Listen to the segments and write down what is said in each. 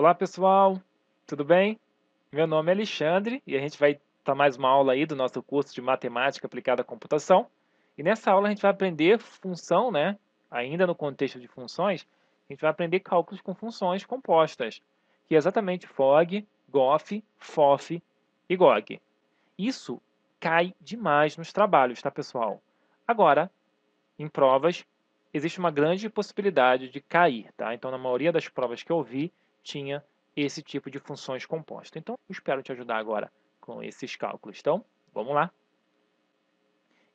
Olá pessoal, tudo bem? Meu nome é Alexandre e a gente vai estar mais uma aula aí do nosso curso de Matemática Aplicada à Computação. E nessa aula a gente vai aprender função, né? Ainda no contexto de funções, a gente vai aprender cálculos com funções compostas, que é exatamente FOG, GOF, FOF e GOG. Isso cai demais nos trabalhos, tá pessoal? Agora, em provas, existe uma grande possibilidade de cair, tá? Então, na maioria das provas que eu vi, tinha esse tipo de funções compostas. Então, espero te ajudar agora com esses cálculos. Então, vamos lá.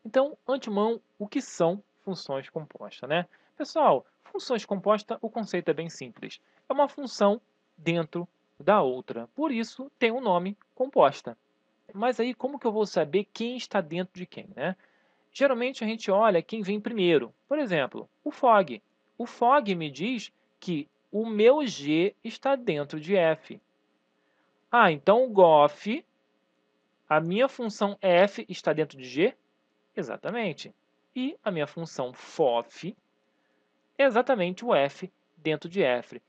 Então, antemão, o que são funções compostas, né? Pessoal, funções compostas, o conceito é bem simples. É uma função dentro da outra. Por isso, tem o um nome composta. Mas aí, como que eu vou saber quem está dentro de quem, né? Geralmente, a gente olha quem vem primeiro. Por exemplo, o FOG. O FOG me diz que o meu G está dentro de F. Ah, então o GOF, a minha função F está dentro de G? Exatamente. E a minha função FOF é exatamente o F dentro de F.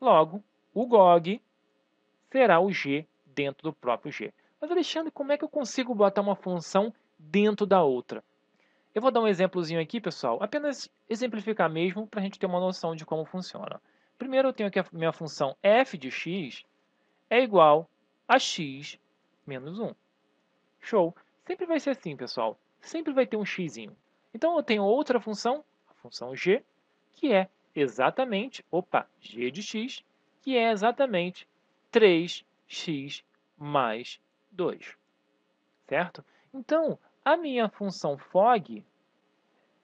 Logo, o GOG será o G dentro do próprio G. Mas, Alexandre, como é que eu consigo botar uma função dentro da outra? Eu vou dar um exemplozinho aqui, pessoal, apenas exemplificar mesmo para a gente ter uma noção de como funciona. Primeiro eu tenho que a minha função f de x é igual a x menos 1. Show! Sempre vai ser assim, pessoal. Sempre vai ter um x. Então eu tenho outra função, a função g, que é exatamente, opa, g de x, que é exatamente 3x mais 2. Certo? Então, a minha função fog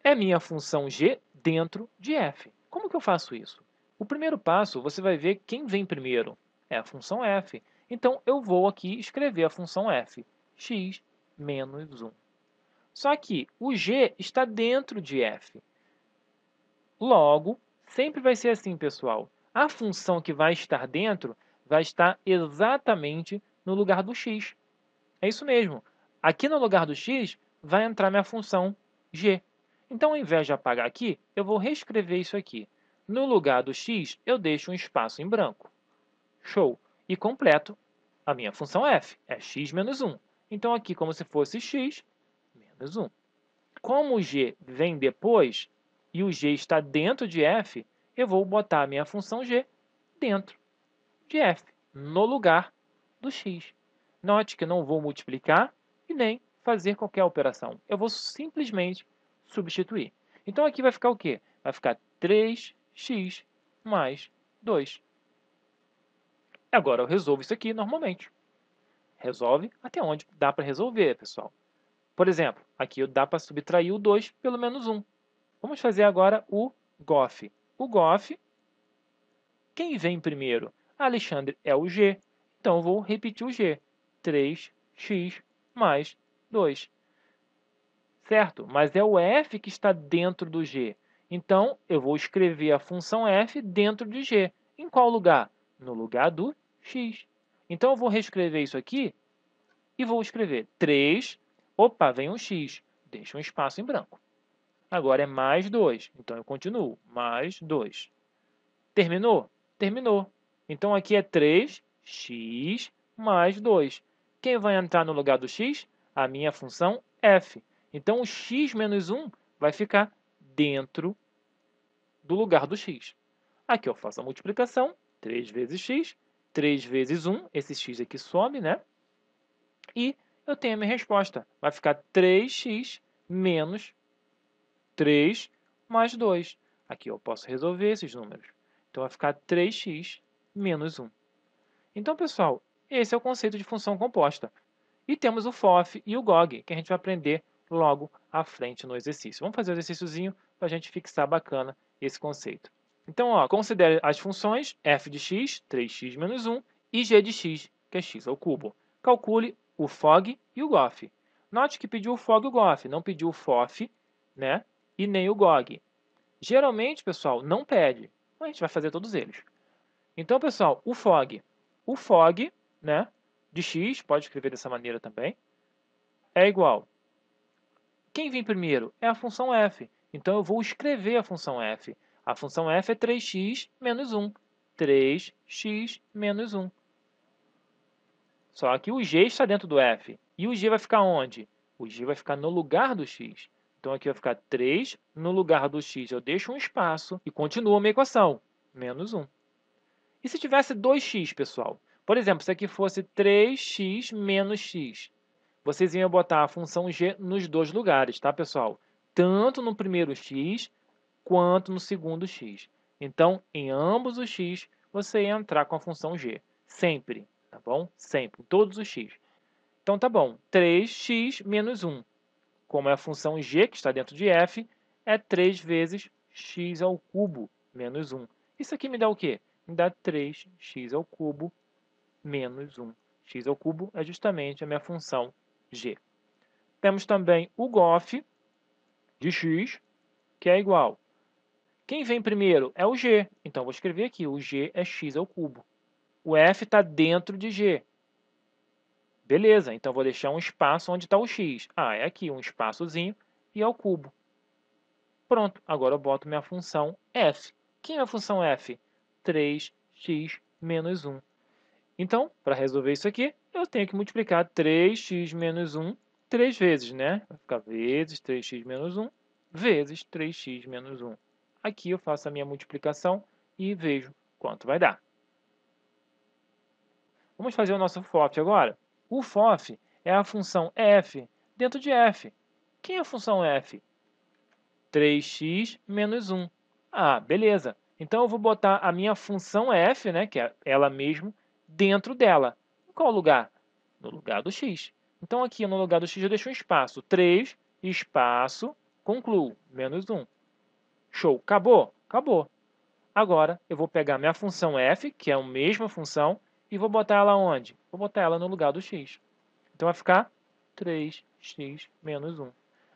é minha função g dentro de f. Como que eu faço isso? O primeiro passo, você vai ver quem vem primeiro. É a função f. Então, eu vou aqui escrever a função f, x menos 1. Só que o g está dentro de f. Logo, sempre vai ser assim, pessoal. A função que vai estar dentro vai estar exatamente no lugar do x. É isso mesmo. Aqui no lugar do x vai entrar minha função g. Então, ao invés de apagar aqui, eu vou reescrever isso aqui. No lugar do x, eu deixo um espaço em branco. Show! E completo a minha função é f, é x menos 1. Então, aqui, como se fosse x menos 1. Como o g vem depois e o g está dentro de f, eu vou botar a minha função g dentro de f, no lugar do x. Note que não vou multiplicar e nem fazer qualquer operação. Eu vou simplesmente substituir. Então, aqui vai ficar o quê? Vai ficar 3 x mais 2. Agora eu resolvo isso aqui normalmente. Resolve até onde dá para resolver, pessoal. Por exemplo, aqui dá para subtrair o 2 pelo menos 1. Vamos fazer agora o GOF. O GOF, quem vem primeiro? Alexandre é o G, então vou repetir o G. 3x mais 2. Certo? Mas é o F que está dentro do G. Então, eu vou escrever a função f dentro de g. Em qual lugar? No lugar do x. Então, eu vou reescrever isso aqui e vou escrever 3. Opa, vem um x. Deixa um espaço em branco. Agora é mais 2. Então, eu continuo. Mais 2. Terminou? Terminou. Então, aqui é 3x mais 2. Quem vai entrar no lugar do x? A minha função f. Então, o x menos 1 vai ficar dentro do lugar do x. Aqui eu faço a multiplicação, 3 vezes x, 3 vezes 1, esse x aqui some, né? E eu tenho a minha resposta. Vai ficar 3x menos 3 mais 2. Aqui eu posso resolver esses números. Então, vai ficar 3x menos 1. Então, pessoal, esse é o conceito de função composta. E temos o FOF e o GOG, que a gente vai aprender logo à frente no exercício. Vamos fazer um exercíciozinho para a gente fixar bacana esse conceito. Então, ó, considere as funções f de x, 3x menos 1, e g de x, que é x ao cubo. Calcule o FOG e o GOF. Note que pediu o FOG e o GOF, não pediu o FOF né, e nem o GOG. Geralmente, pessoal, não pede, mas a gente vai fazer todos eles. Então, pessoal, o FOG. O FOG né, de x, pode escrever dessa maneira também, é igual quem vem primeiro? É a função f. Então, eu vou escrever a função f. A função f é 3x menos 1. 3x menos 1. Só que o g está dentro do f. E o g vai ficar onde? O g vai ficar no lugar do x. Então, aqui vai ficar 3. No lugar do x, eu deixo um espaço e continuo a minha equação. Menos 1. E se tivesse 2x, pessoal? Por exemplo, se aqui fosse 3x menos x vocês iam botar a função g nos dois lugares, tá, pessoal? Tanto no primeiro x quanto no segundo x. Então, em ambos os x, você ia entrar com a função g. Sempre, tá bom? Sempre, todos os x. Então, tá bom. 3x menos 1. Como é a função g, que está dentro de f, é 3 vezes x ao cubo menos 1. Isso aqui me dá o quê? Me dá 3x ao cubo menos 1. x ao cubo é justamente a minha função G. Temos também o GOF de X, que é igual. Quem vem primeiro é o G. Então, vou escrever aqui, o G é X ao cubo. O F está dentro de G. Beleza, então vou deixar um espaço onde está o X. Ah, é aqui, um espaçozinho e ao é cubo. Pronto, agora eu boto minha função F. Quem é a função F? 3x menos 1. Então, para resolver isso aqui, eu tenho que multiplicar 3x menos 1 três vezes, né? Vai ficar vezes 3x menos 1, vezes 3x menos 1. Aqui eu faço a minha multiplicação e vejo quanto vai dar. Vamos fazer o nosso FOF agora. O FOF é a função f dentro de f. Quem é a função f? 3x menos 1. Ah, beleza. Então, eu vou botar a minha função f, né, que é ela mesma, dentro dela. Em qual lugar? No lugar do x. Então, aqui no lugar do x eu deixo um espaço. 3, espaço, concluo, menos 1. Show, acabou? Acabou. Agora, eu vou pegar minha função f, que é a mesma função, e vou botar ela onde? Vou botar ela no lugar do x. Então, vai ficar 3x menos 1.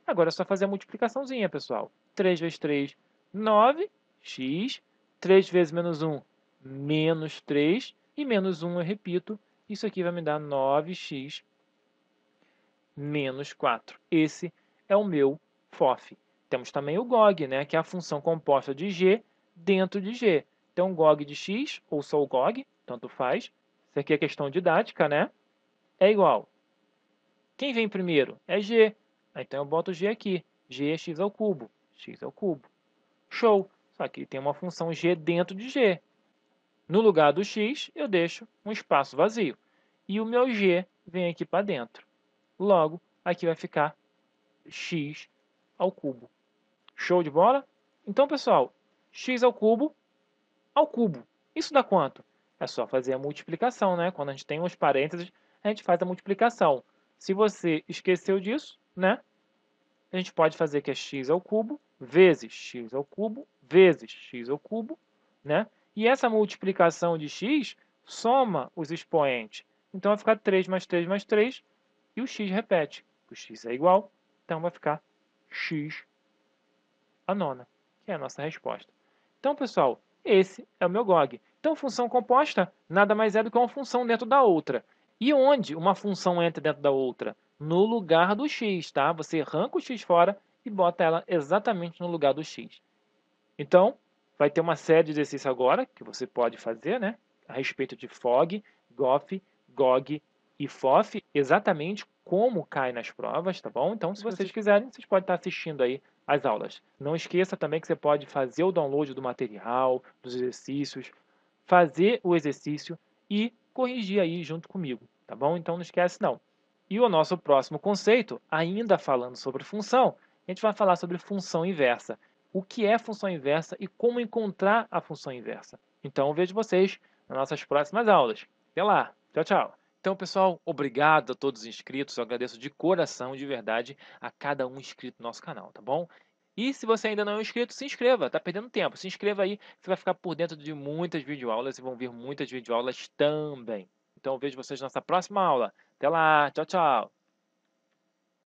Agora é só fazer a multiplicaçãozinha, pessoal. 3 vezes 3, 9x. 3 vezes menos 1, menos 3. E menos 1, eu repito, isso aqui vai me dar 9x menos 4. Esse é o meu FOF. Temos também o GOG, né, que é a função composta de G dentro de G. Então, GOG de X, ou só o GOG, tanto faz. Isso aqui é questão didática, né? É igual. Quem vem primeiro? É G. Ah, então, eu boto G aqui. G é X ao cubo. X ao cubo. Show! Só que tem uma função G dentro de G. No lugar do x, eu deixo um espaço vazio. E o meu g vem aqui para dentro. Logo, aqui vai ficar x ao cubo. Show de bola? Então, pessoal, x ao cubo ao cubo. Isso dá quanto? É só fazer a multiplicação, né? Quando a gente tem uns parênteses, a gente faz a multiplicação. Se você esqueceu disso, né? A gente pode fazer que é x ao cubo vezes x ao cubo vezes x ao cubo, né? E essa multiplicação de x soma os expoentes. Então vai ficar 3 mais 3 mais 3 e o x repete. O x é igual, então vai ficar x a nona, que é a nossa resposta. Então, pessoal, esse é o meu GOG. Então, função composta nada mais é do que uma função dentro da outra. E onde uma função entra dentro da outra? No lugar do x, tá? Você arranca o x fora e bota ela exatamente no lugar do x. Então, Vai ter uma série de exercícios agora que você pode fazer, né? A respeito de FOG, GOF, GOG e FOF, exatamente como cai nas provas, tá bom? Então, se uhum. vocês quiserem, vocês podem estar assistindo aí as aulas. Não esqueça também que você pode fazer o download do material, dos exercícios, fazer o exercício e corrigir aí junto comigo, tá bom? Então não esquece não. E o nosso próximo conceito, ainda falando sobre função, a gente vai falar sobre função inversa o que é função inversa e como encontrar a função inversa. Então, vejo vocês nas nossas próximas aulas. Até lá. Tchau, tchau. Então, pessoal, obrigado a todos os inscritos. Eu agradeço de coração, de verdade, a cada um inscrito no nosso canal, tá bom? E se você ainda não é inscrito, se inscreva, tá perdendo tempo. Se inscreva aí, você vai ficar por dentro de muitas videoaulas e vão vir muitas videoaulas também. Então, vejo vocês na nossa próxima aula. Até lá, tchau, tchau.